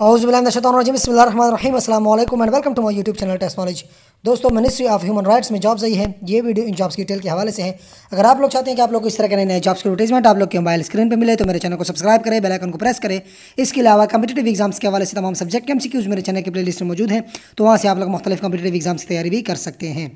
हाउसबिल्लाशतरजीम and welcome to my YouTube channel Test Knowledge दोस्तों ministry of human rights में jobs आई है ये वीडियो इन जॉब्स की डिटेल के हवाले से है अगर आप लोग चाहते हैं कि आप लोग इस तरह के नए जॉब्स के एडवर्टाइजमेंट आप लोग के मोबाइल स्क्रीन पर मिले तो मेरे चैनल को सब्सक्राइब करें बेलाइकन को प्रेस करें इसके अलावा कम्पिटेटिव एग्जाम्स के हवाले से तमाम सब्जेक्ट के एम मेरे चैनल के प्ले लिस्ट में मौजूद है तो वहाँ से आप लोग मुख्तलिफ कम्पिटेटिव एग्जाम्स की तैयारी भी कर सकते हैं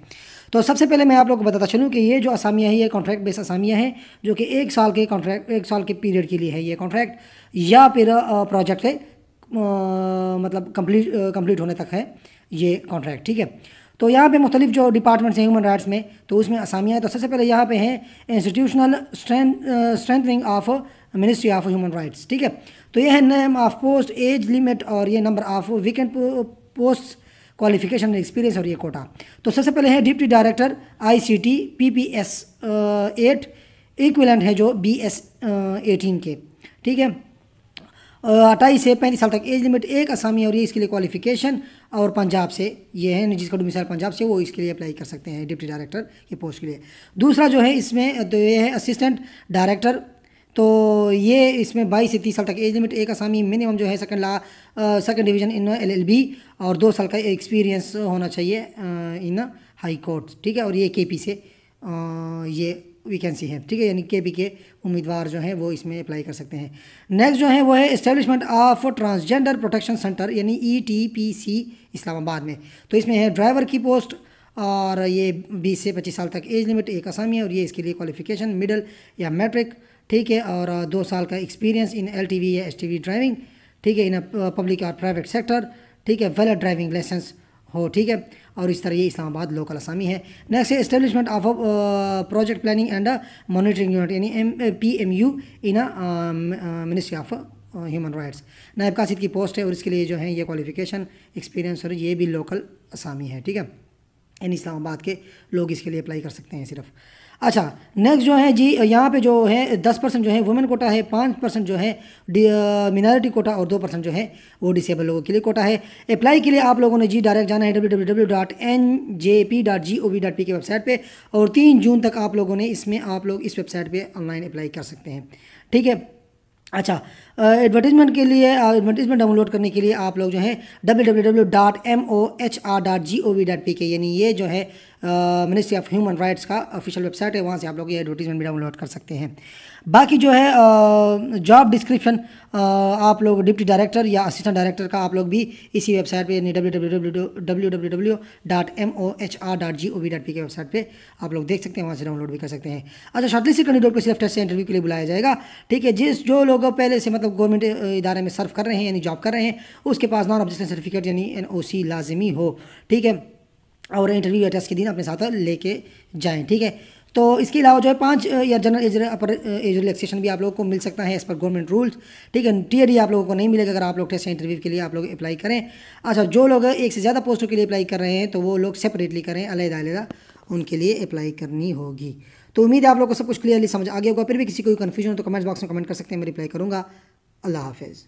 तो सबसे पहले मैं आप लोग को बताता चलूँ कि ये जो असामियाँ हैं ये कॉन्ट्रैक्ट बेस असामियाँ हैं जो कि एक साल के कॉन्ट्रैक्ट एक साल के पीरियड के लिए है ये कॉन्ट्रैक्ट या फिर प्रोजेक्ट है मतलब कंप्लीट कंप्लीट होने तक है ये कॉन्ट्रैक्ट ठीक है तो यहाँ पे मुख्तलिफ जो डिपार्टमेंट्स हैं ह्यूमन राइट्स में तो उसमें आसामियाँ तो सबसे पहले यहाँ पे हैं institutional strengthening of ministry of human rights ठीक है तो ये है name of post age limit और ये number of vacant post qualification experience और ये कोटा तो सबसे पहले है deputy director I C T P P S at equivalent है जो बी एस एटीन के ठीक है अट्ठाईस से पैंतीस साल तक एज लिमिट एक आसामी और ये इसके लिए क्वालिफिकेशन और पंजाब से ये है जिसका डोमिसाइल पंजाब से वो इसके लिए अप्लाई कर सकते हैं डिप्टी डायरेक्टर के पोस्ट के लिए दूसरा जो है इसमें तो ये है असिस्टेंट डायरेक्टर तो ये इसमें बाईस से तीस साल तक एज लिमिट एक आसामी मिनिमम जो है सेकंड ला सेकंड डिवीजन इन एलएलबी और दो साल का एक्सपीरियंस होना चाहिए इन हाई कोर्ट ठीक है और ये केपी से आ, ये वीकेंसी है ठीक है यानी के बी के उम्मीदवार जो हैं वो इसमें अप्लाई कर सकते हैं नेक्स्ट जो है वो है establishment of transgender protection centre यानी E T P C Islamabad में तो इसमें है ड्राइवर की पोस्ट और ये 20 से 25 साल तक एज लिमिट एक आसामी है और ये इसके लिए क्वालिफिकेशन मिडल या मैट्रिक ठीक है और दो साल का एक्सपीरियंस इन एल या एस ड्राइविंग ठीक है इन पब्लिक और प्राइवेट सेक्टर ठीक है वेलर ड्राइविंग लाइसेंस हो ठीक है और इस तरह ये इस्लामाबाद लोकल असामी है नेक्स्ट है establishment of project planning and monitoring unit यानी M P M U in ministry of human rights नायब कासिद की पोस्ट है और इसके लिए जो है ये क्वालिफिकेशन एक्सपीरियंस और ये भी लोकल असामी है ठीक है इन इस्लामाबाद के लोग इसके लिए अप्लाई कर सकते हैं सिर्फ अच्छा नेक्स्ट जो है जी यहाँ पे जो है दस परसेंट जो है वुमेन कोटा है पाँच परसेंट जो है मिनारिटी कोटा और दो परसेंट जो है वो डिसेबल लोगों के लिए कोटा है अप्लाई के लिए आप लोगों ने जी डायरेक्ट जाना है W W W dot N J P dot G O V dot P K website पे और तीन जून तक आप लोगों ने इसमें आप लोग इस वेबसाइट पर ऑनलाइन अप्लाई कर सकते हैं ठीक है अच्छा एडवर्टीजमेंट के लिए एडवर्टीजमेंट डाउनलोड करने के लिए आप लोग जो है W W W dot M O H R dot G O V dot P K यानी ये जो है मिनिस्ट्री ऑफ ह्यूमन राइट्स का ऑफिशियल वेबसाइट है वहाँ से आप लोग ये एडवर्टीजमेंट भी डाउनलोड कर सकते हैं बाकी जो है जॉब डिस्क्रिप्शन आप लोग डिप्टी डायरेक्टर या असिस्टेंट डायरेक्टर का आप लोग भी इसी वेबसाइट पे यानी W W W W W W dot M O H R dot G O V P K website पे आप लोग देख सकते हैं वहाँ से डाउनलोड भी कर सकते हैं अच्छा शॉर्टलिस्ट कैंडिडेट को सिर्फ टेस्ट से इंटरव्यू के लिए बुलाया जाएगा ठीक है जिस जो लोग पहले से मतलब गवर्नमेंट इदारे में सर्व कर रहे हैं यानी जॉब कर रहे हैं उसके पास नॉन ऑब्जेक्शन सर्टिफिकेट यानी एन ओ सी लाजमी हो ठीक है और इंटरव्यू या टेस्ट के दिन अपने साथ लेके जाएँ ठीक है तो इसके अलावा जो है पाँच या general age upper age relaxation भी आप लोगों को मिल सकता है एज पर गवर्नमेंट रूल्स ठीक है टी आप लोगों को नहीं मिलेगा अगर आप लोग टेस्ट इंटरव्यू के लिए आप लोग अप्लाई करें अच्छा जो लोग एक से ज़्यादा पोस्टों के लिए अप्लाई कर रहे हैं तो वो लोग सेपरेटली करें अलहदा अलहदा उनके लिए अप्लाई करनी होगी तो उम्मीद है आप लोग को सब कुछ क्लियरली समझ आ गया होगा फिर भी किसी को कोई कन्फ्यूजन हो तो कमेंट बॉक्स में कमेंट कर सकते हैं मैं रिप्लाई करूँगा अल्लाह हाफिज़